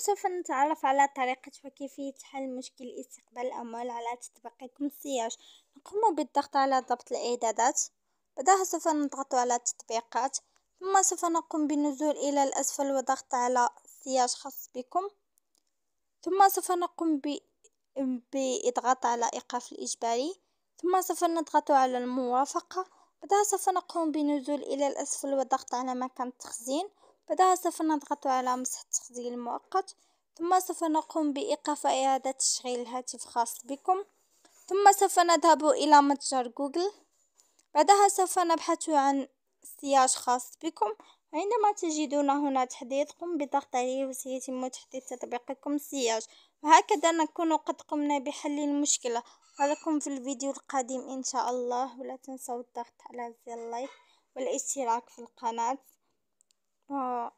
سوف نتعرف على طريقة وكيفية حل مشكل استقبال الأموال على تطبيقكم السياج نقوم بالضغط على ضبط الإعدادات بعدها سوف نضغط على التطبيقات ثم سوف نقوم بالنزول إلى الأسفل وضغط على سياج خاص بكم ثم سوف نقوم ب... بإضغط على إيقاف الإجباري ثم سوف نضغط على الموافقة بعدها سوف نقوم بنزول إلى الأسفل وضغط على مكان التخزين بعدها سوف نضغط على مسح التخزين المؤقت ثم سوف نقوم بإيقاف إعادة تشغيل الهاتف خاص بكم ثم سوف نذهب إلى متجر جوجل بعدها سوف نبحث عن سياج خاص بكم عندما تجدون هنا تحديث قم بالضغط عليه وسيتم تحديث تطبيقكم سياج وهكذا نكون قد قمنا بحل المشكلة أراكم في الفيديو القادم إن شاء الله ولا تنسوا الضغط على زر اللايك والاشتراك في القناة 哇。